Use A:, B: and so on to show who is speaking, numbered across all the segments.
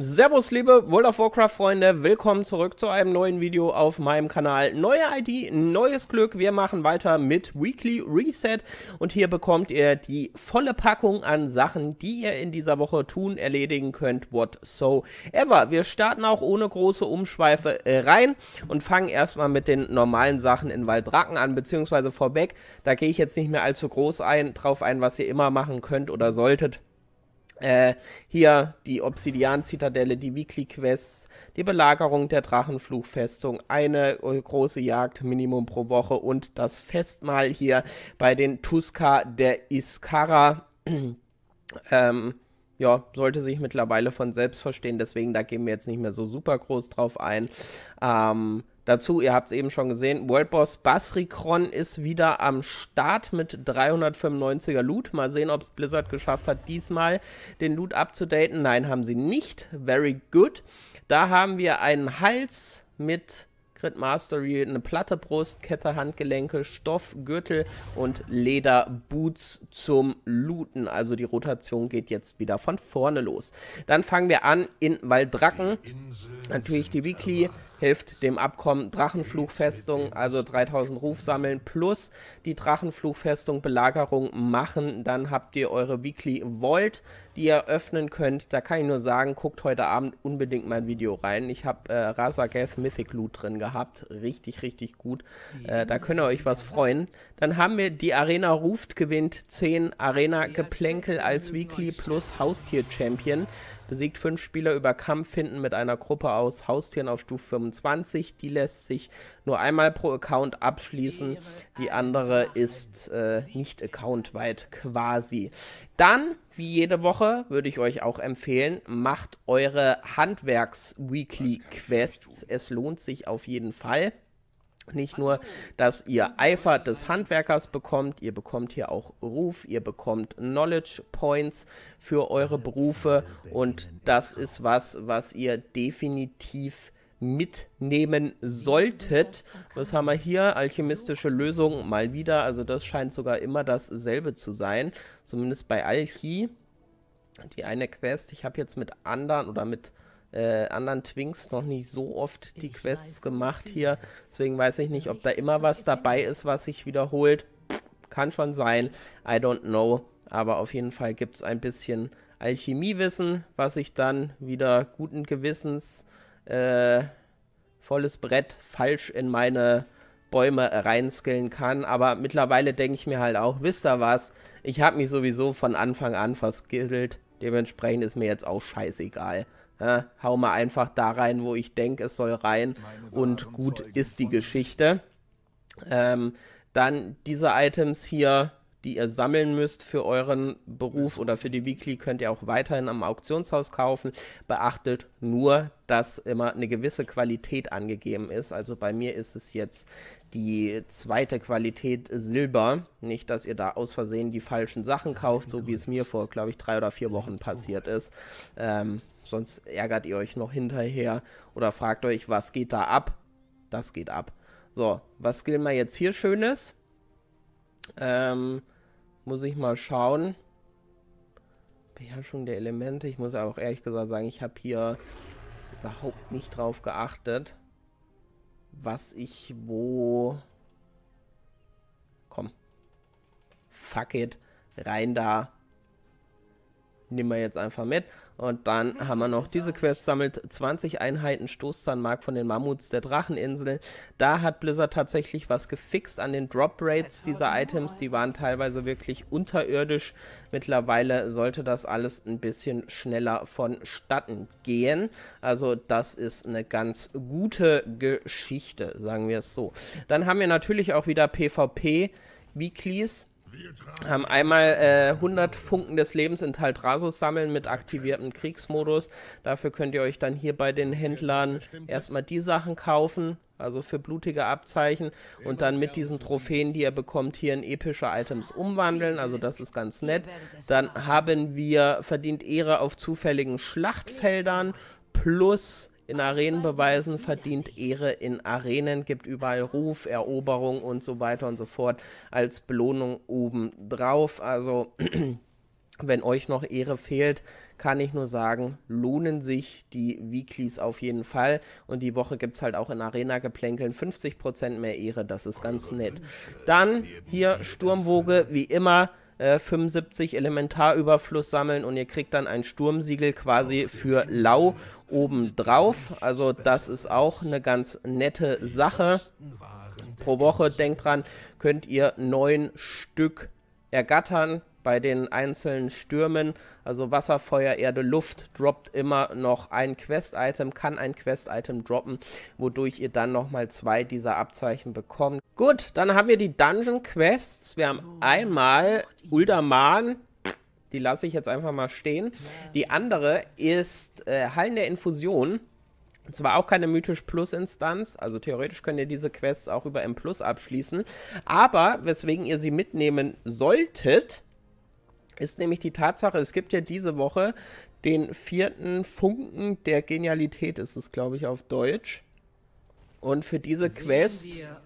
A: Servus liebe World of Warcraft Freunde, willkommen zurück zu einem neuen Video auf meinem Kanal. Neue ID, neues Glück, wir machen weiter mit Weekly Reset und hier bekommt ihr die volle Packung an Sachen, die ihr in dieser Woche tun, erledigen könnt, whatsoever. Wir starten auch ohne große Umschweife äh, rein und fangen erstmal mit den normalen Sachen in Waldraken an, beziehungsweise vorweg, da gehe ich jetzt nicht mehr allzu groß ein, drauf ein, was ihr immer machen könnt oder solltet äh, hier die Obsidian-Zitadelle, die Weekly-Quests, die Belagerung der Drachenfluchfestung, eine große Jagd Minimum pro Woche und das Festmahl hier bei den Tuska der Iskara. ähm, ja, sollte sich mittlerweile von selbst verstehen, deswegen da gehen wir jetzt nicht mehr so super groß drauf ein. Ähm, Dazu, ihr habt es eben schon gesehen, World Boss Basrikron ist wieder am Start mit 395er Loot. Mal sehen, ob es Blizzard geschafft hat, diesmal den Loot abzudaten. Nein, haben sie nicht. Very good. Da haben wir einen Hals mit Crit Mastery, eine platte Brust, Kette, Handgelenke, Stoff, Gürtel und Lederboots zum Looten. Also die Rotation geht jetzt wieder von vorne los. Dann fangen wir an in Waldracken. Natürlich die Weekly hilft dem Abkommen Drachenflugfestung, also 3000 Ruf sammeln, plus die Drachenflugfestung Belagerung machen. Dann habt ihr eure Weekly Vault, die ihr öffnen könnt. Da kann ich nur sagen, guckt heute Abend unbedingt mein Video rein. Ich habe äh, Razagath Mythic Loot drin gehabt. Richtig, richtig gut. Äh, da könnt ihr euch was freuen. Dann haben wir die Arena Ruft gewinnt 10 Arena Geplänkel als Weekly plus Haustier Champion. Besiegt fünf Spieler über Kampf hinten mit einer Gruppe aus Haustieren auf Stufe 25. Die lässt sich nur einmal pro Account abschließen. Die andere ist äh, nicht accountweit quasi. Dann, wie jede Woche, würde ich euch auch empfehlen, macht eure Handwerks-Weekly-Quests. Es lohnt sich auf jeden Fall nicht nur, dass ihr Eifer des Handwerkers bekommt, ihr bekommt hier auch Ruf, ihr bekommt Knowledge Points für eure Berufe und das ist was, was ihr definitiv mitnehmen solltet. Was haben wir hier? Alchemistische Lösung mal wieder. Also das scheint sogar immer dasselbe zu sein. Zumindest bei Alchi. Die eine Quest. Ich habe jetzt mit anderen oder mit äh, anderen Twinks noch nicht so oft die ich Quests gemacht hier. Deswegen weiß ich nicht, ob da immer was eh dabei ist, was sich wiederholt. Kann schon sein. I don't know. Aber auf jeden Fall gibt es ein bisschen Alchemiewissen, was ich dann wieder guten Gewissens äh, volles Brett falsch in meine Bäume reinskillen kann. Aber mittlerweile denke ich mir halt auch, wisst ihr was? Ich habe mich sowieso von Anfang an verskillt. Dementsprechend ist mir jetzt auch scheißegal äh, hau mal einfach da rein, wo ich denke, es soll rein und gut ist die Geschichte. Ähm, dann diese Items hier, die ihr sammeln müsst für euren Beruf oder für die Weekly, könnt ihr auch weiterhin am Auktionshaus kaufen. Beachtet nur, dass immer eine gewisse Qualität angegeben ist. Also bei mir ist es jetzt die zweite Qualität Silber. Nicht, dass ihr da aus Versehen die falschen Sachen kauft, so wie es mir vor, glaube ich, drei oder vier Wochen passiert ist. Ähm, Sonst ärgert ihr euch noch hinterher oder fragt euch, was geht da ab? Das geht ab. So, was gilt mal jetzt hier Schönes? Ähm, muss ich mal schauen. Beherrschung der Elemente. Ich muss auch ehrlich gesagt sagen, ich habe hier überhaupt nicht drauf geachtet, was ich wo... Komm. Fuck it. Rein da. Nehmen wir jetzt einfach mit. Und dann haben wir noch diese Quest, sammelt 20 Einheiten Stoßzahnmark von den Mammuts der Dracheninsel. Da hat Blizzard tatsächlich was gefixt an den Drop Rates dieser Items. Die waren teilweise wirklich unterirdisch. Mittlerweile sollte das alles ein bisschen schneller vonstatten gehen. Also das ist eine ganz gute Geschichte, sagen wir es so. Dann haben wir natürlich auch wieder PvP. Weeklies. Ähm, einmal äh, 100 Funken des Lebens in Taldrasus sammeln mit aktiviertem Kriegsmodus. Dafür könnt ihr euch dann hier bei den Händlern erstmal die Sachen kaufen, also für blutige Abzeichen. Und dann mit diesen Trophäen, die ihr bekommt, hier in epische Items umwandeln. Also das ist ganz nett. Dann haben wir verdient Ehre auf zufälligen Schlachtfeldern plus in Arenen beweisen, verdient Ehre in Arenen, gibt überall Ruf, Eroberung und so weiter und so fort als Belohnung obendrauf. Also wenn euch noch Ehre fehlt, kann ich nur sagen, lohnen sich die Weeklies auf jeden Fall. Und die Woche gibt es halt auch in Arena-Geplänkeln 50% mehr Ehre, das ist ganz nett. Dann hier Sturmwoge, wie immer äh, 75 Elementarüberfluss sammeln und ihr kriegt dann ein Sturmsiegel quasi für Lau obendrauf. Also das ist auch eine ganz nette Sache. Pro Woche, denkt dran, könnt ihr neun Stück ergattern bei den einzelnen Stürmen, also Wasser, Feuer, Erde, Luft, droppt immer noch ein Quest-Item, kann ein Quest-Item droppen, wodurch ihr dann nochmal zwei dieser Abzeichen bekommt. Gut, dann haben wir die Dungeon-Quests. Wir haben einmal Uldaman, die lasse ich jetzt einfach mal stehen. Die andere ist äh, Hallen der Infusion. Zwar auch keine Mythisch Plus Instanz, also theoretisch könnt ihr diese Quests auch über M Plus abschließen, aber weswegen ihr sie mitnehmen solltet, ist nämlich die Tatsache, es gibt ja diese Woche den vierten Funken der Genialität, ist es, glaube ich, auf Deutsch. Und für diese Sehen Quest wir,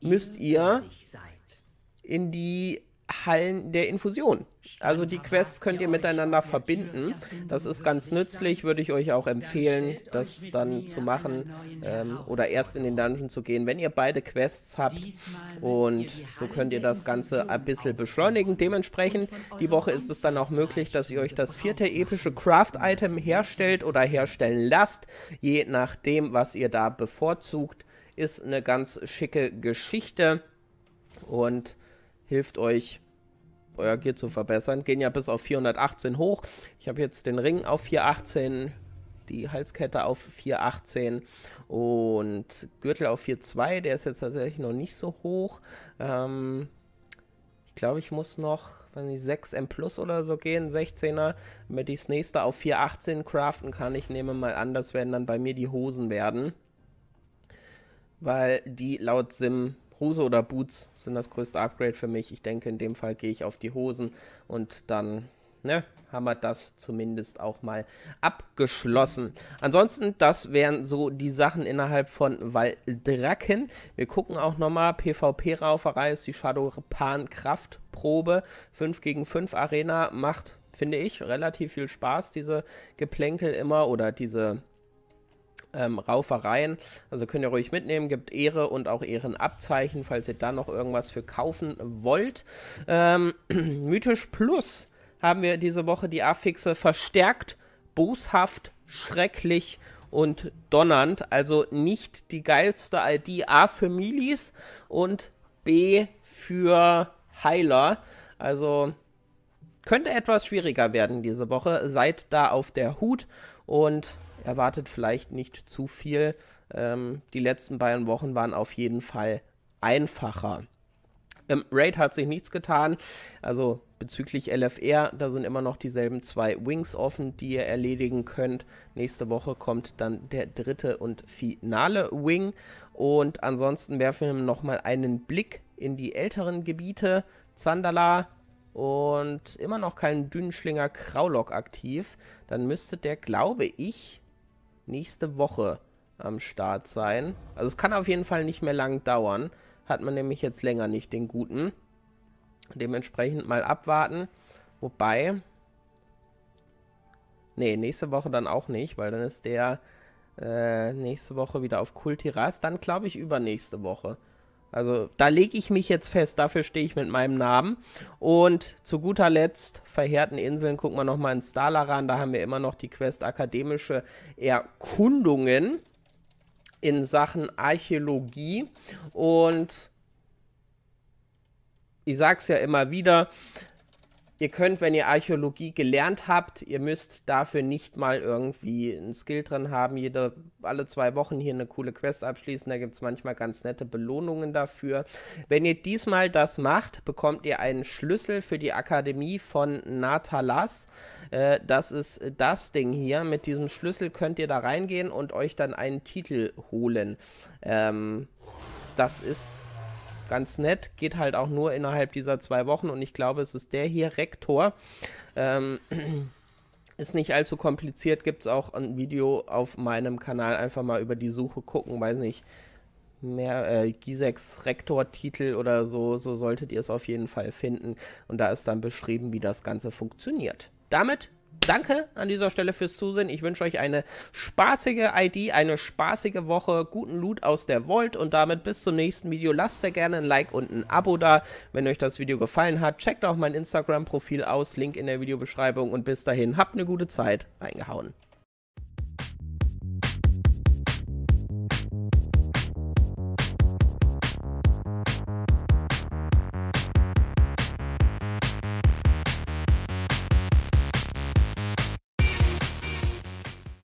A: müsst ihr in die Hallen der Infusion. Also die Quests könnt ihr miteinander verbinden. Das ist ganz nützlich, würde ich euch auch empfehlen, das dann zu machen ähm, oder erst in den Dungeon zu gehen, wenn ihr beide Quests habt. Und so könnt ihr das Ganze ein bisschen beschleunigen. Dementsprechend, die Woche ist es dann auch möglich, dass ihr euch das vierte epische Craft-Item herstellt oder herstellen lasst, je nachdem, was ihr da bevorzugt. Ist eine ganz schicke Geschichte und hilft euch euer Gear zu verbessern. Gehen ja bis auf 418 hoch. Ich habe jetzt den Ring auf 418, die Halskette auf 418 und Gürtel auf 4,2. Der ist jetzt tatsächlich noch nicht so hoch. Ähm, ich glaube, ich muss noch wenn ich 6 M Plus oder so gehen, 16er, damit ich das nächste auf 418 craften kann. Ich nehme mal an, das werden dann bei mir die Hosen werden. Weil die laut Sim Hose oder Boots sind das größte Upgrade für mich. Ich denke, in dem Fall gehe ich auf die Hosen und dann ne, haben wir das zumindest auch mal abgeschlossen. Ansonsten, das wären so die Sachen innerhalb von Waldracken. Wir gucken auch nochmal, PvP-Rauferei ist die Shadowpan-Kraftprobe. 5 gegen 5 Arena macht, finde ich, relativ viel Spaß, diese Geplänkel immer oder diese ähm, Raufereien. Also könnt ihr ruhig mitnehmen, gibt Ehre und auch Ehrenabzeichen, falls ihr da noch irgendwas für kaufen wollt. Ähm, Mythisch Plus haben wir diese Woche die Affixe verstärkt, boshaft, schrecklich und donnernd. Also nicht die geilste ID A für Milis und B für Heiler. Also könnte etwas schwieriger werden diese Woche. Seid da auf der Hut und erwartet vielleicht nicht zu viel. Ähm, die letzten beiden Wochen waren auf jeden Fall einfacher. Im Raid hat sich nichts getan. Also bezüglich LFR, da sind immer noch dieselben zwei Wings offen, die ihr erledigen könnt. Nächste Woche kommt dann der dritte und finale Wing. Und ansonsten werfen wir nochmal einen Blick in die älteren Gebiete. Zandala und immer noch kein Dünenschlinger Kraulock aktiv. Dann müsste der, glaube ich, nächste Woche am Start sein. Also es kann auf jeden Fall nicht mehr lang dauern. Hat man nämlich jetzt länger nicht den guten. Dementsprechend mal abwarten. Wobei... Nee, nächste Woche dann auch nicht, weil dann ist der äh, nächste Woche wieder auf Kultiras. Dann glaube ich übernächste Woche. Also da lege ich mich jetzt fest, dafür stehe ich mit meinem Namen. Und zu guter Letzt, verheerten Inseln, gucken wir nochmal in Stalaran, da haben wir immer noch die Quest akademische Erkundungen in Sachen Archäologie. Und ich sag's ja immer wieder, ihr könnt, wenn ihr Archäologie gelernt habt, ihr müsst dafür nicht mal irgendwie ein Skill drin haben. Jede, alle zwei Wochen hier eine coole Quest abschließen. Da gibt es manchmal ganz nette Belohnungen dafür. Wenn ihr diesmal das macht, bekommt ihr einen Schlüssel für die Akademie von Natalas. Äh, das ist das Ding hier. Mit diesem Schlüssel könnt ihr da reingehen und euch dann einen Titel holen. Ähm, das ist ganz nett, geht halt auch nur innerhalb dieser zwei Wochen und ich glaube, es ist der hier, Rektor. Ähm, ist nicht allzu kompliziert, gibt es auch ein Video auf meinem Kanal, einfach mal über die Suche gucken, weiß nicht, mehr äh, Gisex Rektor-Titel oder so, so solltet ihr es auf jeden Fall finden und da ist dann beschrieben, wie das Ganze funktioniert. Damit danke an dieser Stelle fürs Zusehen. Ich wünsche euch eine spaßige ID, eine spaßige Woche, guten Loot aus der Vault und damit bis zum nächsten Video. Lasst sehr gerne ein Like und ein Abo da, wenn euch das Video gefallen hat. Checkt auch mein Instagram-Profil aus, Link in der Videobeschreibung und bis dahin, habt eine gute Zeit, reingehauen.